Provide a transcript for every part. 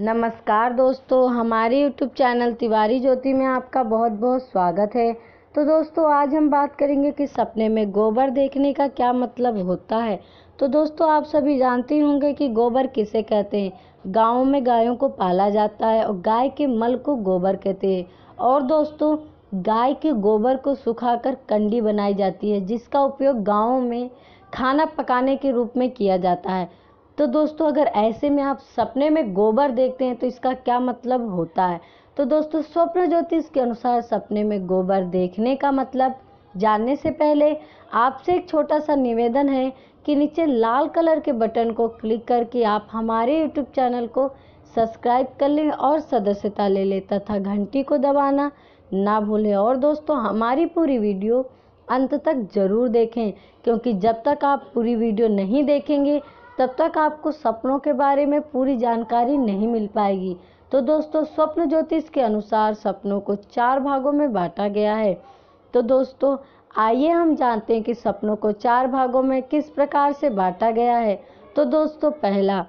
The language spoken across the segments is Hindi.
नमस्कार दोस्तों हमारे यूट्यूब चैनल तिवारी ज्योति में आपका बहुत बहुत स्वागत है तो दोस्तों आज हम बात करेंगे कि सपने में गोबर देखने का क्या मतलब होता है तो दोस्तों आप सभी जानते होंगे कि गोबर किसे कहते हैं गाँव में गायों को पाला जाता है और गाय के मल को गोबर कहते हैं और दोस्तों गाय के गोबर को सुखाकर कंडी बनाई जाती है जिसका उपयोग गाँव में खाना पकाने के रूप में किया जाता है तो दोस्तों अगर ऐसे में आप सपने में गोबर देखते हैं तो इसका क्या मतलब होता है तो दोस्तों स्वप्न ज्योतिष के अनुसार सपने में गोबर देखने का मतलब जानने से पहले आपसे एक छोटा सा निवेदन है कि नीचे लाल कलर के बटन को क्लिक करके आप हमारे यूट्यूब चैनल को सब्सक्राइब कर लें और सदस्यता ले लें तथा घंटी को दबाना ना भूलें और दोस्तों हमारी पूरी वीडियो अंत तक ज़रूर देखें क्योंकि जब तक आप पूरी वीडियो नहीं देखेंगे तब तक आपको सपनों के बारे में पूरी जानकारी नहीं मिल पाएगी तो दोस्तों स्वप्न ज्योतिष के अनुसार सपनों को चार भागों में बांटा गया है तो दोस्तों आइए हम जानते हैं कि सपनों को चार भागों में किस प्रकार से बांटा गया है तो दोस्तों पहला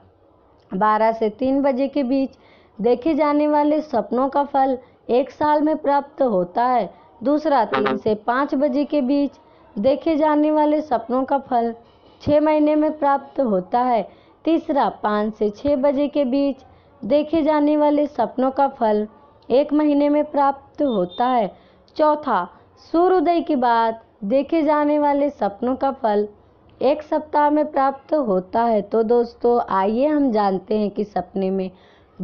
बारह से तीन बजे के बीच देखे जाने वाले सपनों का फल एक साल में प्राप्त होता है दूसरा तीन से पाँच बजे के बीच देखे जाने वाले सपनों का फल छः महीने में प्राप्त होता है तीसरा पाँच से छः बजे के बीच देखे जाने वाले सपनों का फल एक महीने में प्राप्त होता है चौथा सूर्योदय के बाद देखे जाने वाले सपनों का फल एक सप्ताह में प्राप्त होता है तो दोस्तों आइए हम जानते हैं कि सपने में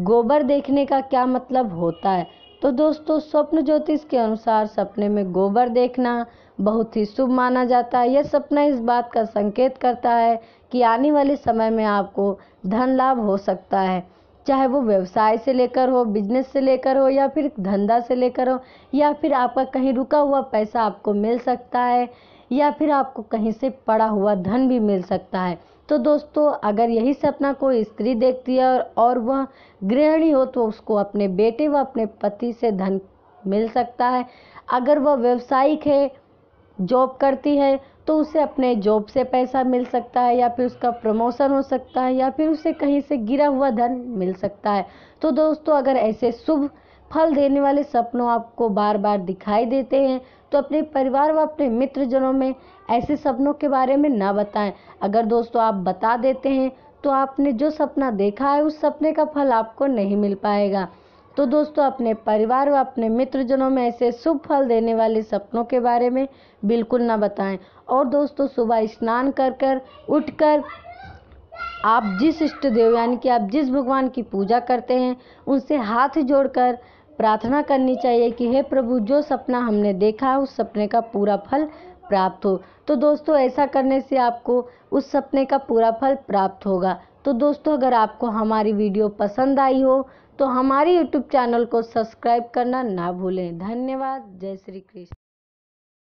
गोबर देखने का क्या मतलब होता है तो दोस्तों स्वप्न ज्योतिष के अनुसार सपने में गोबर देखना बहुत ही शुभ माना जाता है यह सपना इस बात का संकेत करता है कि आने वाले समय में आपको धन लाभ हो सकता है चाहे वो व्यवसाय से लेकर हो बिजनेस से लेकर हो या फिर धंधा से लेकर हो या फिर आपका कहीं रुका हुआ पैसा आपको मिल सकता है या फिर आपको कहीं से पड़ा हुआ धन भी मिल सकता है तो दोस्तों अगर यही सपना कोई स्त्री देखती है और वह गृहिणी हो तो उसको अपने बेटे व अपने पति से धन मिल सकता है अगर वह व्यवसायिक है जॉब करती है तो उसे अपने जॉब से पैसा मिल सकता है या फिर उसका प्रमोशन हो सकता है या फिर उसे कहीं से गिरा हुआ धन मिल सकता है तो दोस्तों अगर ऐसे शुभ फल देने वाले सपनों आपको बार बार दिखाई देते हैं तो अपने परिवार व अपने मित्रजनों में ऐसे सपनों के बारे में ना बताएं अगर दोस्तों आप बता देते हैं तो आपने जो सपना देखा है उस सपने का फल आपको नहीं मिल पाएगा तो दोस्तों अपने परिवार व अपने मित्रजनों में ऐसे शुभ फल देने वाले सपनों के बारे में बिल्कुल ना बताएं और दोस्तों सुबह स्नान कर कर उठ कर आप जिस इष्ट देव यानी कि आप जिस भगवान की पूजा करते हैं उनसे हाथ जोड़कर प्रार्थना करनी चाहिए कि हे प्रभु जो सपना हमने देखा उस सपने का पूरा फल प्राप्त हो तो दोस्तों ऐसा करने से आपको उस सपने का पूरा फल प्राप्त होगा तो दोस्तों अगर आपको हमारी वीडियो पसंद आई हो तो हमारे यूट्यूब चैनल को सब्सक्राइब करना ना भूलें धन्यवाद जय श्री कृष्ण